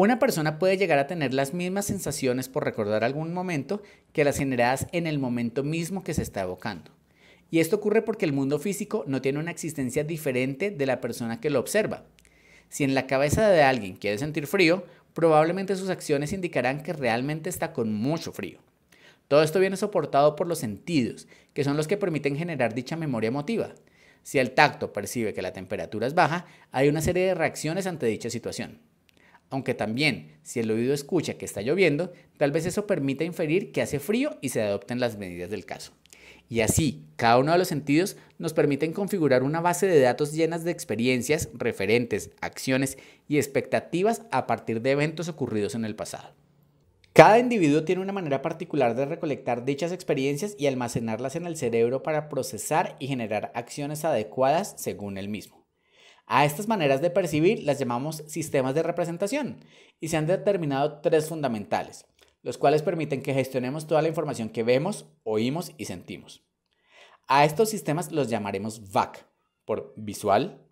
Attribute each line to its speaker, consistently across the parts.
Speaker 1: Una persona puede llegar a tener las mismas sensaciones por recordar algún momento que las generadas en el momento mismo que se está evocando. Y esto ocurre porque el mundo físico no tiene una existencia diferente de la persona que lo observa. Si en la cabeza de alguien quiere sentir frío, probablemente sus acciones indicarán que realmente está con mucho frío. Todo esto viene soportado por los sentidos, que son los que permiten generar dicha memoria emotiva. Si el tacto percibe que la temperatura es baja, hay una serie de reacciones ante dicha situación. Aunque también, si el oído escucha que está lloviendo, tal vez eso permita inferir que hace frío y se adopten las medidas del caso. Y así, cada uno de los sentidos nos permiten configurar una base de datos llenas de experiencias, referentes, acciones y expectativas a partir de eventos ocurridos en el pasado. Cada individuo tiene una manera particular de recolectar dichas experiencias y almacenarlas en el cerebro para procesar y generar acciones adecuadas según él mismo. A estas maneras de percibir las llamamos sistemas de representación y se han determinado tres fundamentales, los cuales permiten que gestionemos toda la información que vemos, oímos y sentimos. A estos sistemas los llamaremos VAC, por visual,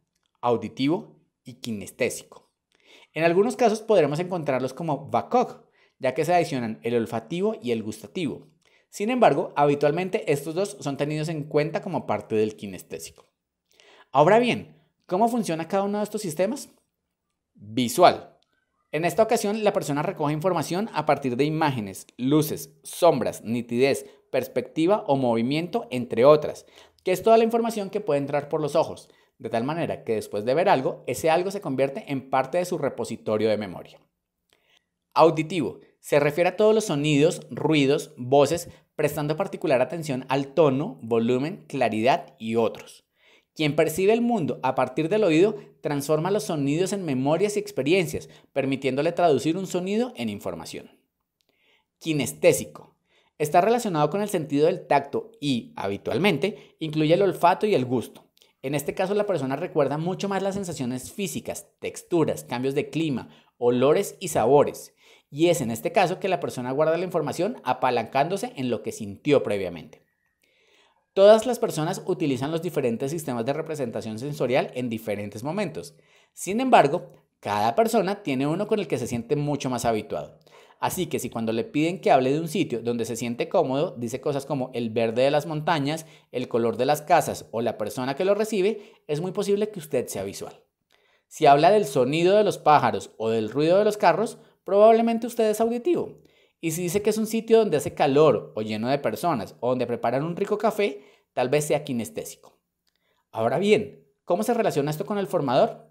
Speaker 1: auditivo y kinestésico. En algunos casos podremos encontrarlos como VACOG, ya que se adicionan el olfativo y el gustativo. Sin embargo, habitualmente estos dos son tenidos en cuenta como parte del kinestésico. Ahora bien, ¿Cómo funciona cada uno de estos sistemas? Visual. En esta ocasión, la persona recoge información a partir de imágenes, luces, sombras, nitidez, perspectiva o movimiento, entre otras, que es toda la información que puede entrar por los ojos, de tal manera que después de ver algo, ese algo se convierte en parte de su repositorio de memoria. Auditivo. Se refiere a todos los sonidos, ruidos, voces, prestando particular atención al tono, volumen, claridad y otros. Quien percibe el mundo a partir del oído transforma los sonidos en memorias y experiencias, permitiéndole traducir un sonido en información. Kinestésico. Está relacionado con el sentido del tacto y, habitualmente, incluye el olfato y el gusto. En este caso, la persona recuerda mucho más las sensaciones físicas, texturas, cambios de clima, olores y sabores. Y es en este caso que la persona guarda la información apalancándose en lo que sintió previamente. Todas las personas utilizan los diferentes sistemas de representación sensorial en diferentes momentos. Sin embargo, cada persona tiene uno con el que se siente mucho más habituado. Así que si cuando le piden que hable de un sitio donde se siente cómodo, dice cosas como el verde de las montañas, el color de las casas o la persona que lo recibe, es muy posible que usted sea visual. Si habla del sonido de los pájaros o del ruido de los carros, probablemente usted es auditivo. Y si dice que es un sitio donde hace calor o lleno de personas o donde preparan un rico café, tal vez sea kinestésico. Ahora bien, ¿cómo se relaciona esto con el formador?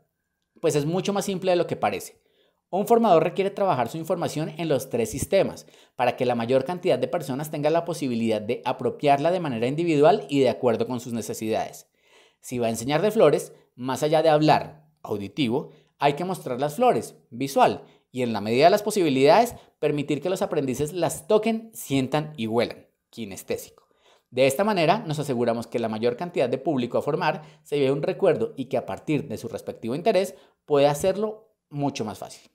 Speaker 1: Pues es mucho más simple de lo que parece. Un formador requiere trabajar su información en los tres sistemas para que la mayor cantidad de personas tenga la posibilidad de apropiarla de manera individual y de acuerdo con sus necesidades. Si va a enseñar de flores, más allá de hablar, auditivo, hay que mostrar las flores, visual, y en la medida de las posibilidades permitir que los aprendices las toquen, sientan y huelan, kinestésico. De esta manera nos aseguramos que la mayor cantidad de público a formar se lleve un recuerdo y que a partir de su respectivo interés pueda hacerlo mucho más fácil.